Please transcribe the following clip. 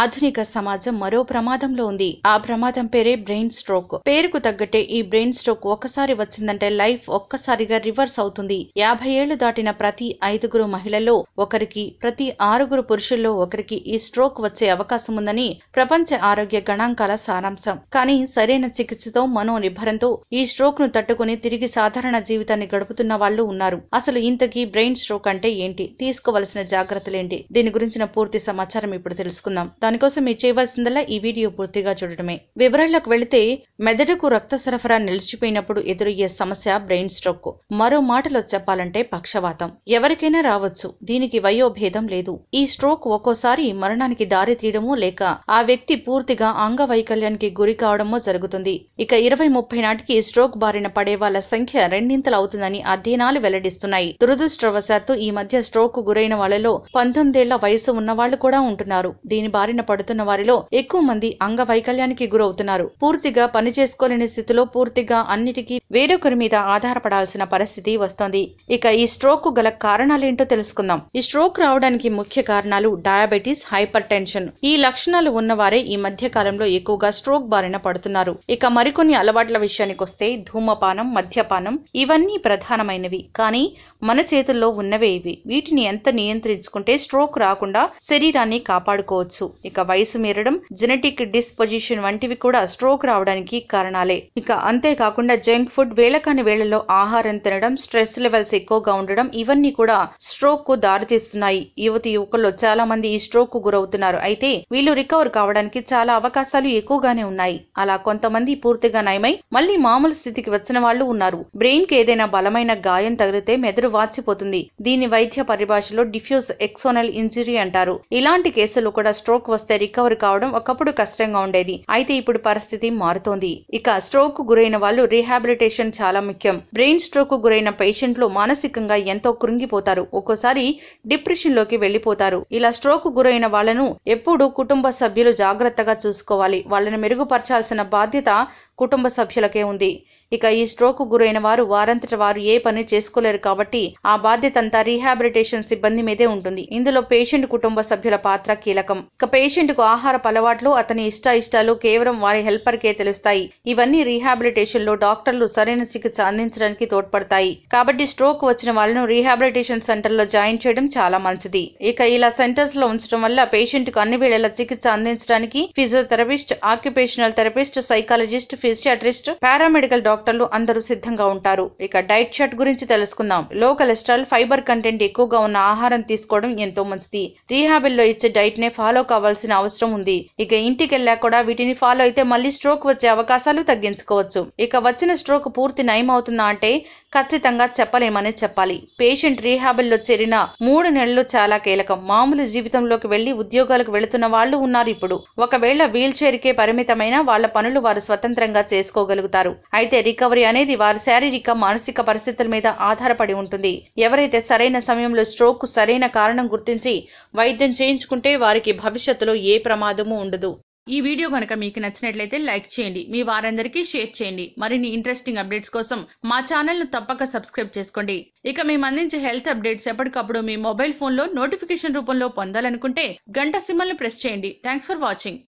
ఆధునిక సమాజం మరో ప్రమాదంలో ఉంది ఆ ప్రమాదం పేరే బ్రెయిన్ స్ట్రోక్ పేరుకు తగ్గట్టే ఈ బ్రెయిన్ స్ట్రోక్ ఒక్కసారి వచ్చిందంటే లైఫ్ ఒక్కసారిగా రివర్స్ అవుతుంది యాభై ఏళ్లు దాటిన ప్రతి ఐదుగురు మహిళల్లో ఒకరికి ప్రతి ఆరుగురు పురుషుల్లో ఒకరికి ఈ స్ట్రోక్ వచ్చే అవకాశం ఉందని ప్రపంచ ఆరోగ్య గణాంకాల సారాంశం కానీ సరైన చికిత్సతో మనో నిభరంతో ఈ స్ట్రోక్ ను తట్టుకుని తిరిగి సాధారణ జీవితాన్ని గడుపుతున్న వాళ్ళు ఉన్నారు అసలు ఇంతకీ బ్రెయిన్ స్ట్రోక్ అంటే ఏంటి తీసుకోవలసిన జాగ్రత్తలేంటి దీని గురించిన పూర్తి సమాచారం ఇప్పుడు తెలుసుకుందాం దానికోసం మీరు చేయవలసిందల్లా ఈ వీడియో పూర్తిగా చూడటమే వివరాల్లోకి వెళితే మెదడుకు రక్త సరఫరా నిలిచిపోయినప్పుడు ఎదురయ్యే సమస్య బ్రెయిన్ స్ట్రోక్ మరో మాటలో చెప్పాలంటే పక్షవాతం ఎవరికైనా రావచ్చు దీనికి వయోభేదం లేదు ఈ స్ట్రోక్ ఒక్కోసారి మరణానికి దారి తీయడమో లేక ఆ వ్యక్తి పూర్తిగా అంగవైకల్యానికి గురి కావడమో జరుగుతుంది ఇక ఇరవై ముప్పై నాటికి స్ట్రోక్ బారిన పడే వాళ్ళ సంఖ్య రెండింతలు అవుతుందని అధ్యయనాలు వెల్లడిస్తున్నాయి దురదృష్టవశాత్తు ఈ మధ్య స్ట్రోక్ గురైన వాళ్లలో పంతొమ్మిదేళ్ల వయసు ఉన్న వాళ్ళు కూడా ఉంటున్నారు దీని బారి బారిన పడుతున్న వారిలో ఎక్కువ మంది అంగవైకల్యానికి గురవుతున్నారు పూర్తిగా పని చేసుకోలేని స్థితిలో పూర్తిగా అన్నిటికీ వేరొకరి మీద ఆధారపడాల్సిన పరిస్థితి వస్తోంది ఇక ఈ స్ట్రోక్ గల కారణాలేంటో తెలుసుకుందాం ఈ స్ట్రోక్ రావడానికి ముఖ్య కారణాలు డయాబెటీస్ హైపర్ టెన్షన్ ఈ లక్షణాలు ఉన్నవారే ఈ మధ్య కాలంలో ఎక్కువగా స్ట్రోక్ బారిన పడుతున్నారు ఇక మరికొన్ని అలవాట్ల విషయానికి వస్తే ధూమపానం మద్యపానం ఇవన్నీ ప్రధానమైనవి కానీ మన చేతుల్లో ఉన్నవే ఇవి వీటిని ఎంత నియంత్రించుకుంటే స్ట్రోక్ రాకుండా శరీరాన్ని కాపాడుకోవచ్చు ఇక వయసు మీరడం జెనెటిక్ డిస్పొజిషన్ వంటివి కూడా స్ట్రోక్ రావడానికి కారణాలే ఇక అంతేకాకుండా జంక్ ఫుడ్ వేళకాని వేళల్లో ఆహారం తినడం స్ట్రెస్ లెవెల్స్ ఎక్కువగా ఉండడం ఇవన్నీ కూడా స్ట్రోక్ కు దారితీస్తున్నాయి యువతి యువకుల్లో చాలా మంది ఈ స్ట్రోక్ కు గురవుతున్నారు అయితే వీళ్ళు రికవర్ కావడానికి చాలా అవకాశాలు ఎక్కువగానే ఉన్నాయి అలా కొంతమంది పూర్తిగా నయమై మళ్లీ మామూలు స్థితికి వచ్చిన వాళ్ళు ఉన్నారు బ్రెయిన్ కి ఏదైనా బలమైన గాయం తగిలితే మెదడు వాచిపోతుంది దీని వైద్య పరిభాషలో డిఫ్యూజ్ ఎక్సోనల్ ఇంజరీ అంటారు ఇలాంటి కేసులు కూడా స్ట్రోక్ స్ట్రోక్ వస్తే రికవర్ కావడం ఒకప్పుడు కష్టంగా ఉండేది అయితే ఇప్పుడు పరిస్థితి మారుతోంది ఇక స్ట్రోక్ గురైన వాళ్ళు రీహాబిలిటేషన్ చాలా ముఖ్యం బ్రెయిన్ స్ట్రోక్ గురైన పేషెంట్లు మానసికంగా ఎంతో కృంగిపోతారు ఒక్కోసారి డిప్రెషన్ లోకి వెళ్లిపోతారు ఇలా స్ట్రోక్ గురైన వాళ్లను ఎప్పుడు కుటుంబ సభ్యులు జాగ్రత్తగా చూసుకోవాలి వాళ్ళని మెరుగుపరచాల్సిన బాధ్యత కుటుంబ సభ్యులకే ఉంది ఇక ఈ స్ట్రోక్ గురైన వారు వారంతట వారు ఏ పని చేసుకోలేరు కాబట్టి ఆ బాధ్యత అంతా రీహాబిలిటేషన్ సిబ్బంది మీదే ఉంటుంది ఇందులో పేషెంట్ కుటుంబ సభ్యుల పాత్ర కీలకం ఇక పేషెంట్ కు ఆహార అలవాట్లు అతని ఇష్ట ఇష్టాలు కేవలం వారి హెల్పర్ కే తెలుస్తాయి ఇవన్నీ రీహాబిలిటేషన్ లో డాక్టర్లు సరైన చికిత్స అందించడానికి తోడ్పడతాయి కాబట్టి స్ట్రోక్ వచ్చిన వాళ్ళను రీహాబిలిటేషన్ సెంటర్ లో జాయిన్ చేయడం చాలా మంచిది ఇక ఇలా సెంటర్స్ లో ఉంచడం వల్ల పేషెంట్ కు అన్ని వేళల చికిత్స అందించడానికి physiotherapist occupational therapist psychologist physiatrist paramedical doctor డాక్టర్లు అందరూ సిద్ధంగా ఉంటారు ఇక డైట్ షర్ట్ గురించి తెలుసుకుందాం లో కొలెస్ట్రాల్ ఫైబర్ కంటెంట్ ఎక్కువగా ఉన్న ఆహారం తీసుకోవడం ఎంతో మంచిది లో ఇచ్చే డైట్ నే ఫాలో కావాల్సిన అవసరం ఉంది ఇక ఇంటికి కూడా వీటిని ఫాలో అయితే మళ్ళీ స్ట్రోక్ వచ్చే అవకాశాలు తగ్గించుకోవచ్చు ఇక వచ్చిన స్ట్రోక్ పూర్తి నయం అవుతుందా అంటే ఖచ్చితంగా చెప్పలేమనే చెప్పాలి పేషెంట్ రీహాబిల్లో చేరిన మూడు నెలలు చాలా కీలకం మామూలు జీవితంలోకి వెళ్లి ఉద్యోగాలకు వెళుతున్న వాళ్ళు ఉన్నారు ఇప్పుడు ఒకవేళ వీల్ చైర్కే పరిమితమైన వాళ్ళ పనులు వారు స్వతంత్రంగా చేసుకోగలుగుతారు అయితే రికవరీ అనేది వారి శారీరక మానసిక పరిస్థితుల మీద ఆధారపడి ఉంటుంది ఎవరైతే సరైన సమయంలో స్ట్రోక్ సరైన కారణం గుర్తించి వైద్యం చేయించుకుంటే వారికి భవిష్యత్తులో ఏ ప్రమాదము ఉండదు ఈ వీడియో కనుక మీకు నచ్చినట్లయితే లైక్ చేయండి మీ వారందరికీ షేర్ చేయండి మరిన్ని ఇంట్రెస్టింగ్ అప్డేట్స్ కోసం మా ఛానల్ను తప్పక సబ్స్క్రైబ్ చేసుకోండి ఇక మేము అందించే హెల్త్ అప్డేట్స్ ఎప్పటికప్పుడు మీ మొబైల్ ఫోన్లో నోటిఫికేషన్ రూపంలో పొందాలనుకుంటే గంట సిమ్మల్ని ప్రెస్ చేయండి థ్యాంక్స్ ఫర్ వాచింగ్